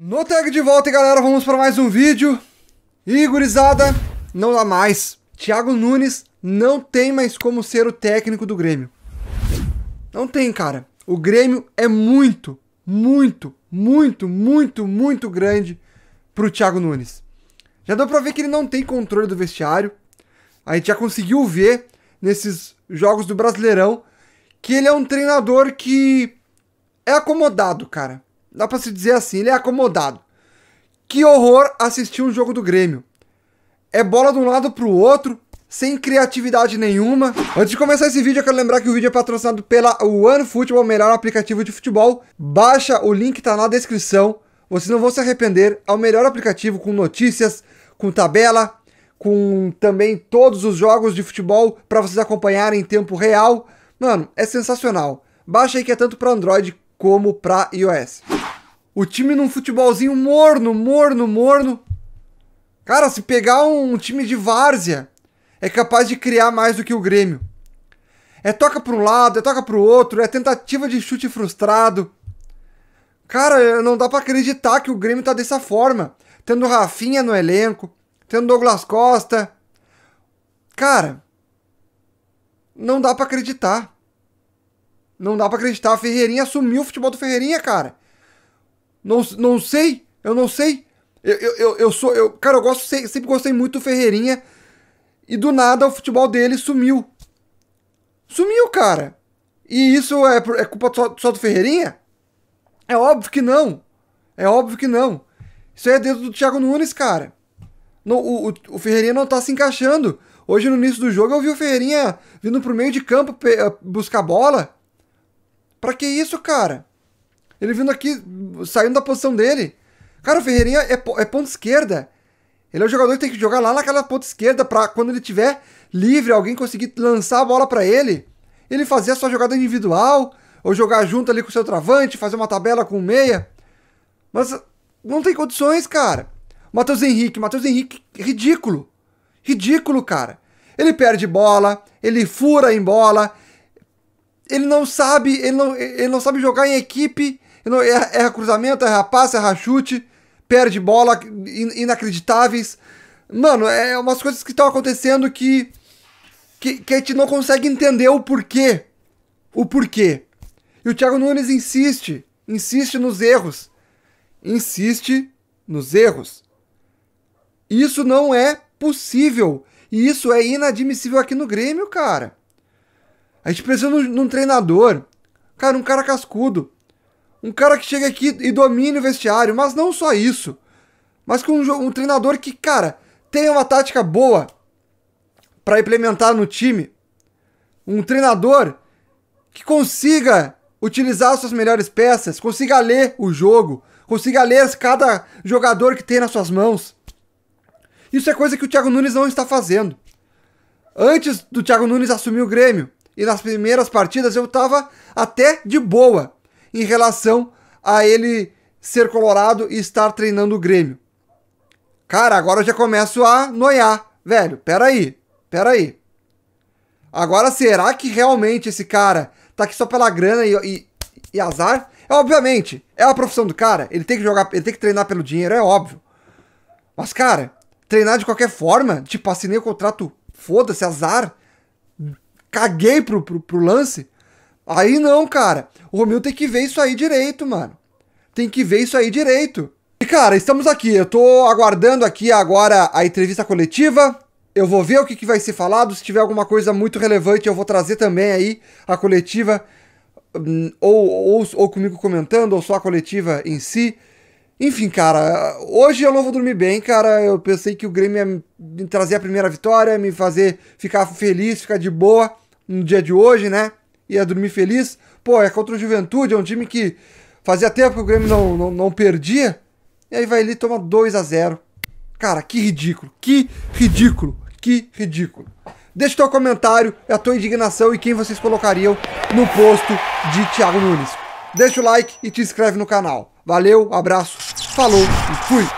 No tag de volta, galera, vamos para mais um vídeo. Igorizada, não dá mais. Thiago Nunes não tem mais como ser o técnico do Grêmio. Não tem, cara. O Grêmio é muito, muito, muito, muito, muito grande pro Thiago Nunes. Já deu para ver que ele não tem controle do vestiário. A gente já conseguiu ver nesses jogos do Brasileirão que ele é um treinador que é acomodado, cara Dá para se dizer assim, ele é acomodado. Que horror assistir um jogo do Grêmio. É bola de um lado pro outro, sem criatividade nenhuma. Antes de começar esse vídeo, eu quero lembrar que o vídeo é patrocinado pela OneFootball, o melhor aplicativo de futebol. Baixa, o link tá na descrição. Vocês não vão se arrepender. É o melhor aplicativo com notícias, com tabela, com também todos os jogos de futebol para vocês acompanharem em tempo real. Mano, é sensacional. Baixa aí que é tanto para Android como para iOS. O time num futebolzinho morno, morno, morno. Cara, se pegar um time de várzea, é capaz de criar mais do que o Grêmio. É toca para um lado, é toca para o outro, é tentativa de chute frustrado. Cara, não dá para acreditar que o Grêmio tá dessa forma, tendo Rafinha no elenco, tendo Douglas Costa. Cara, não dá para acreditar. Não dá para acreditar. A Ferreirinha assumiu o futebol do Ferreirinha, cara. Não, não sei, eu não sei. Eu, eu, eu sou. Eu, cara, eu gosto, sempre gostei muito do Ferreirinha. E do nada o futebol dele sumiu. Sumiu, cara. E isso é, é culpa só, só do Ferreirinha? É óbvio que não. É óbvio que não. Isso aí é dentro do Thiago Nunes, cara. o, o, Ferreirinha não tá se encaixando. Hoje, no início do jogo, eu vi o Ferreirinha vindo pro meio de campo eh, buscar bola. Pra que isso, cara? Ele vindo aqui, saindo da posição dele. Cara, o Ferreirinha é, é ponta esquerda. Ele é o jogador que tem que jogar lá naquela ponta esquerda para quando ele tiver livre, alguém conseguir lançar a bola para ele. Ele fazer a sua jogada individual, ou jogar junto ali com o seu travante, fazer uma tabela com o meia. Mas não tem condições, cara. Matheus Henrique, Matheus Henrique, ridículo. Ridículo, cara. Ele perde bola, ele fura em bola, ele não sabe, ele não, ele não sabe jogar em equipe, erra, erra, cruzamento, erra passe, erra chute, perde bola, in, inacreditáveis. Mano, é umas coisas que estão acontecendo que, que, que a gente não consegue entender o porquê. O porquê. E o Thiago Nunes insiste, insiste nos erros. Insiste nos erros. Isso não é possível. E isso é inadmissível aqui no Grêmio, cara. A gente precisa de um treinador, cara, um cara cascudo, um cara que chega aqui e domine o vestiário, mas não só isso. Mas com um, um treinador que, cara, tenha uma tática boa para implementar no time. Um treinador que consiga utilizar suas melhores peças, consiga ler o jogo, consiga ler cada jogador que tem nas suas mãos. Isso é coisa que o Thiago Nunes não está fazendo. Antes do Thiago Nunes assumir o Grêmio e nas primeiras partidas eu estava até de boa em relação a ele ser colorado e estar treinando o Grêmio. Cara, agora eu já começo a noiar. Velho, peraí, peraí. Agora, será que realmente esse cara tá aqui só pela grana e, e, e azar? É, obviamente, é a profissão do cara. Ele tem que jogar, ele tem que treinar pelo dinheiro, é óbvio. Mas, cara, treinar de qualquer forma, tipo, assinei o contrato, foda-se, azar. Caguei pro, pro, pro lance. Aí não, cara. O Romil tem que ver isso aí direito, mano. Tem que ver isso aí direito. E, cara, estamos aqui. Eu tô aguardando aqui agora a entrevista coletiva. Eu vou ver o que, que vai ser falado. Se tiver alguma coisa muito relevante, eu vou trazer também aí a coletiva. Hum, ou, ou, ou comigo comentando, ou só a coletiva em si. Enfim, cara, hoje eu não vou dormir bem, cara. Eu pensei que o Grêmio ia me trazer a primeira vitória, me fazer ficar feliz, ficar de boa no dia de hoje, né? ia dormir feliz. Pô, é contra o Juventude, é um time que fazia tempo que o Grêmio não, não, não perdia. E aí vai ali e toma 2 a 0 Cara, que ridículo, que ridículo, que ridículo. Deixe teu comentário, a tua indignação e quem vocês colocariam no posto de Thiago Nunes. Deixa o like e te inscreve no canal. Valeu, abraço, falou e fui!